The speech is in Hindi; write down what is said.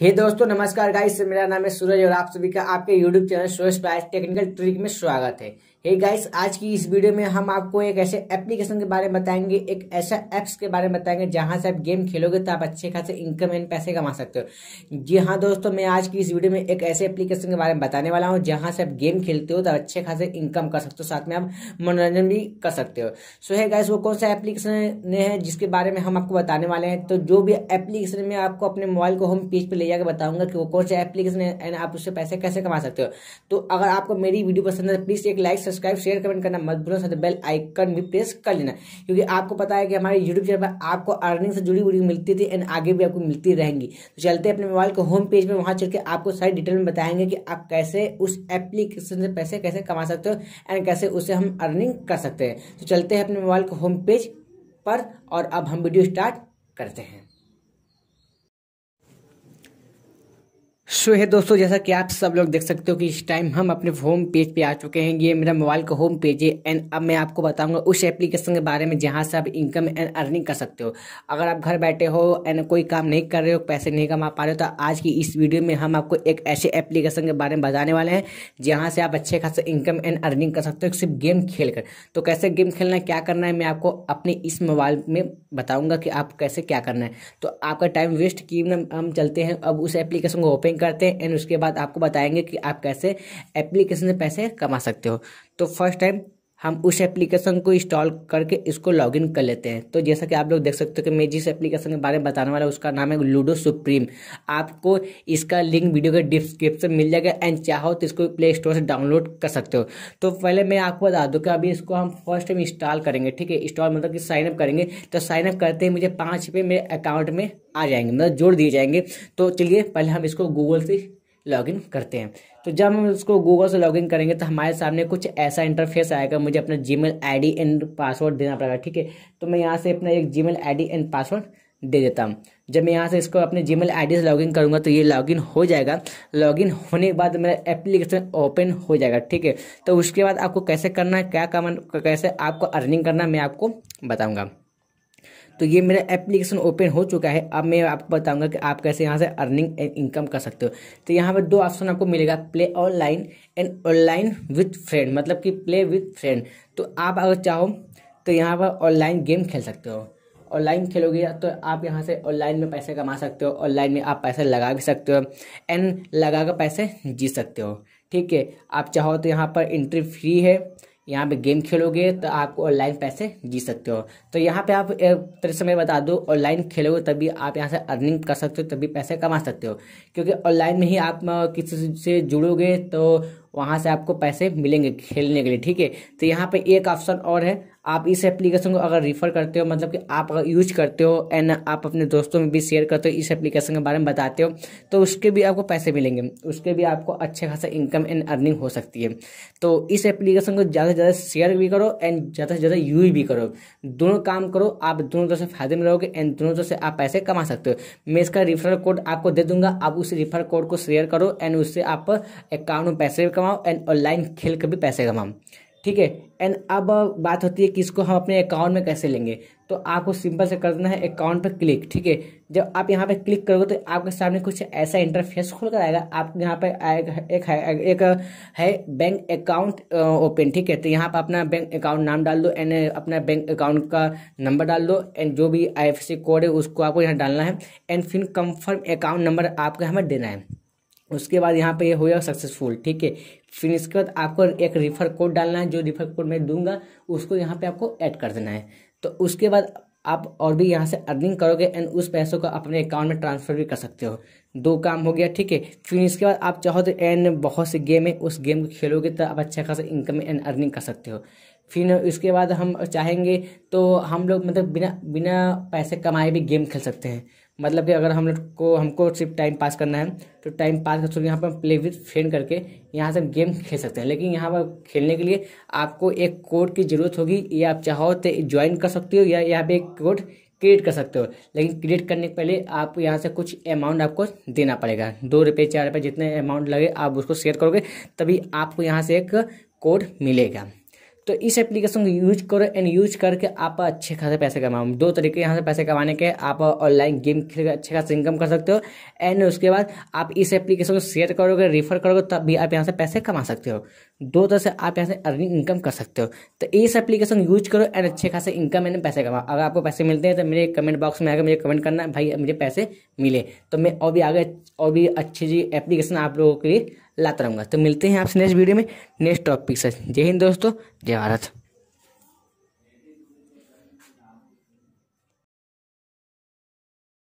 हे दोस्तों नमस्कार गाइस मेरा नाम है सूरज और आप सभी का आपके YouTube channel Suraj Price Technical Trick में स्वागत है हे hey गाइस आज की इस वीडियो में हम आपको एक ऐसे एप्लीकेशन के बारे में बताएंगे एक ऐसा ऐप्स के बारे में बताएंगे जहां से आप गेम खेलोगे तो आप अच्छे खासे इनकम एंड पैसे कमा सकते हो जी हाँ दोस्तों मैं आज की इस वीडियो में एक ऐसे एप्लीकेशन के बारे में बताने वाला हूँ जहां से आप गेम खेलते हो तो अच्छे खासे इनकम कर सकते हो साथ में आप मनोरंजन भी कर सकते हो सो है गाइस वो कौन सा एप्लीकेशन है जिसके बारे में हम आपको बताने वाले हैं तो जो भी एप्लीकेशन में आपको अपने मोबाइल को होम पेज पर ले जाकर बताऊंगा कि वो कौन सा एप्लीकेशन है एंड आप उससे पैसे कैसे कमा सकते हो तो अगर आपको मेरी वीडियो पसंद है प्लीज़ एक लाइक सब्सक्राइब शेयर कमेंट करना मत भूलो साथ बेल आइकन भी प्रेस कर लेना क्योंकि आपको पता है कि हमारे यूट्यूब चैनल पर आपको अर्निंग से जुड़ी वीडियो मिलती थी एंड आगे भी आपको मिलती रहेंगी तो चलते अपने मोबाइल को होम पेज में वहाँ चल के आपको सारी डिटेल में बताएंगे कि आप कैसे उस एप्लीकेशन से पैसे कैसे कमा सकते हो एंड कैसे उसे हम अर्निंग कर सकते हैं तो चलते हैं अपने मोबाइल को होम पेज पर और अब हम वीडियो स्टार्ट करते हैं शो है दोस्तों जैसा कि आप सब लोग देख सकते हो कि इस टाइम हम अपने होम पेज पे आ चुके हैं ये मेरा मोबाइल का होम पेज है एंड अब मैं आपको बताऊंगा उस एप्लीकेशन के बारे में जहां से आप इनकम एंड अर्निंग कर सकते हो अगर आप घर बैठे हो एंड कोई काम नहीं कर रहे हो पैसे नहीं कमा पा रहे हो तो आज की इस वीडियो में हम आपको एक ऐसे एप्लीकेशन के बारे में बताने वाले हैं जहाँ से आप अच्छे खासे इनकम एंड अर्निंग कर सकते हो सिर्फ गेम खेल कर तो कैसे गेम खेलना है क्या करना है मैं आपको अपने इस मोबाइल में बताऊँगा कि आप कैसे क्या करना है तो आपका टाइम वेस्ट की हम चलते हैं अब उस एप्लीकेशन को ओपन करते करते हैं एंड उसके बाद आपको बताएंगे कि आप कैसे एप्लीकेशन से पैसे कमा सकते हो तो फर्स्ट टाइम हम उस एप्लीकेशन को इंस्टॉल करके इसको लॉगिन कर लेते हैं तो जैसा कि आप लोग देख सकते हो कि मैं जिस एप्लीकेशन के बारे में बताने वाला हूँ उसका नाम है लूडो सुप्रीम आपको इसका लिंक वीडियो के डिस्क्रिप्शन मिल जाएगा एंड चाहो तो इसको प्ले स्टोर से डाउनलोड कर सकते हो तो पहले मैं आपको बता दूँ कि अभी इसको हम फर्स्ट टाइम इंस्टॉल करेंगे ठीक है इंस्टॉल मतलब कि साइनअप करेंगे तो साइनअप करते ही मुझे पाँच रुपये मेरे अकाउंट में आ जाएंगे मतलब जोड़ दिए जाएंगे तो चलिए पहले हम इसको गूगल से लॉगिन करते हैं तो जब हम उसको गूगल से लॉगिन करेंगे तो हमारे सामने कुछ ऐसा इंटरफेस आएगा मुझे अपना जी मेल एंड पासवर्ड देना पड़ेगा ठीक है तो मैं यहाँ से अपना एक जी मेल एंड पासवर्ड दे देता हूँ जब मैं यहाँ से इसको अपने जी मेल से लॉगिन करूँगा तो ये लॉगिन हो जाएगा लॉगिन होने के बाद मेरा एप्लीकेशन ओपन हो जाएगा ठीक है तो उसके बाद आपको कैसे करना है क्या कमन कैसे आपको अर्निंग करना है मैं आपको बताऊँगा तो ये मेरा एप्लीकेशन ओपन हो चुका है अब मैं आपको बताऊंगा कि आप कैसे यहाँ से अर्निंग एंड इनकम कर सकते हो तो यहाँ पर दो ऑप्शन आपको मिलेगा play online and online with friend मतलब कि प्ले विथ फ्रेंड तो आप अगर चाहो तो यहाँ पर ऑनलाइन गेम खेल सकते हो ऑनलाइन खेलोगे तो आप यहाँ से ऑनलाइन में पैसे कमा सकते हो ऑनलाइन में आप पैसे लगा भी सकते हो एंड लगा कर पैसे जीत सकते हो ठीक है आप चाहो तो यहाँ पर एंट्री फ्री है यहाँ पे गेम खेलोगे तो आप ऑनलाइन पैसे जीत सकते हो तो यहाँ पे आप एक तरह से मैं बता दूँ ऑनलाइन खेलोगे तभी आप यहाँ से अर्निंग कर सकते हो तभी पैसे कमा सकते हो क्योंकि ऑनलाइन में ही आप किसी से जुड़ोगे तो वहाँ से आपको पैसे मिलेंगे खेलने के लिए ठीक है तो यहाँ पे एक ऑप्शन और है आप इस एप्लीकेशन को अगर रिफ़र करते हो मतलब कि आप अगर यूज करते हो एंड आप अपने दोस्तों में भी शेयर करते हो इस एप्लीकेशन के बारे में बताते हो तो उसके भी आपको पैसे मिलेंगे उसके भी आपको अच्छे खासा इनकम एंड अर्निंग हो सकती है तो इस एप्लीकेशन को ज़्यादा से ज़्यादा शेयर भी करो एंड ज़्यादा से ज़्यादा यूज भी करो दोनों काम करो आप दोनों तरह से फायदे में रहोगे एंड दोनों तरह से आप पैसे कमा सकते हो मैं इसका रिफर कोड आपको दे दूंगा आप उस रिफर कोड को शेयर करो एंड उससे आप अकाउंट में पैसे भी कमा कमाओ एंड ऑनलाइन खेल कर भी पैसे कमाओ ठीक है एंड अब बात होती है कि इसको हम अपने अकाउंट में कैसे लेंगे तो आपको सिंपल से करना है अकाउंट पर क्लिक ठीक है जब आप यहाँ पर क्लिक करोगे तो आपके सामने कुछ ऐसा इंटरफेस खुल कर आएगा आप यहाँ पर एक है एक है बैंक अकाउंट ओपन ठीक है तो यहाँ पर अपना बैंक अकाउंट नाम डाल दो एंड अपना बैंक अकाउंट का नंबर डाल दो एंड जो भी आई कोड है उसको आपको यहाँ डालना है एंड फिर कंफर्म अकाउंट नंबर आपको हमें देना है उसके बाद यहाँ पे ये हो जाएगा सक्सेसफुल ठीक है फिर इसके बाद आपको एक रिफर कोड डालना है जो रिफर कोड मैं दूंगा उसको यहाँ पे आपको ऐड कर देना है तो उसके बाद आप और भी यहाँ से अर्निंग करोगे एंड उस पैसों को अपने अकाउंट में ट्रांसफर भी कर सकते हो दो काम हो गया ठीक है फिर इसके बाद आप चाहो तो एंड बहुत से गेम है उस गेम को खेलोगे तो आप अच्छा खासा इनकम एंड अर्निंग कर सकते हो फिर इसके बाद हम चाहेंगे तो हम लोग मतलब बिना बिना पैसे कमाए भी गेम खेल सकते हैं मतलब कि अगर हम लोग को हमको सिर्फ टाइम पास करना है तो टाइम पास कर सकते यहाँ पर प्ले विथ फ्रेंड करके यहाँ से गेम खेल सकते हैं लेकिन यहाँ पर खेलने के लिए आपको एक कोड की ज़रूरत होगी या आप चाहो तो ज्वाइन कर सकते हो या यहाँ पे एक कोड क्रिएट कर सकते हो लेकिन क्रिएट करने के पहले आप यहाँ से कुछ अमाउंट आपको देना पड़ेगा दो रुपये चार रुपये जितने अमाउंट लगे आप उसको शेयर करोगे तभी आपको यहाँ से एक कोड मिलेगा तो इस एप्लीकेशन को यूज करो एंड यूज करके आप अच्छे खासे पैसे कमाओ दो तरीके यहाँ से पैसे कमाने के आप ऑनलाइन गेम खेल कर अच्छे खासे इनकम कर सकते हो एंड उसके बाद आप इस एप्लीकेशन को शेयर करोगे रेफर करोगे तब भी आप यहाँ से पैसे कमा सकते हो दो तरह से आप यहाँ से अर्निंग इनकम कर सकते हो तो इस एप्लीकेशन यूज करो एंड अच्छे खासे इनकम एंड पैसे कमाओ अगर आपको पैसे मिलते हैं तो मेरे कमेंट बॉक्स में आकर मुझे कमेंट करना भाई मुझे पैसे मिले तो मैं और भी आगे और भी अच्छी जी एप्लीकेशन आप लोगों के लिए लाता रहूँगा तो मिलते हैं आपसे नेक्स्ट वीडियो में नेक्स्ट टॉपिक से जय हिंद दोस्तों जय भारत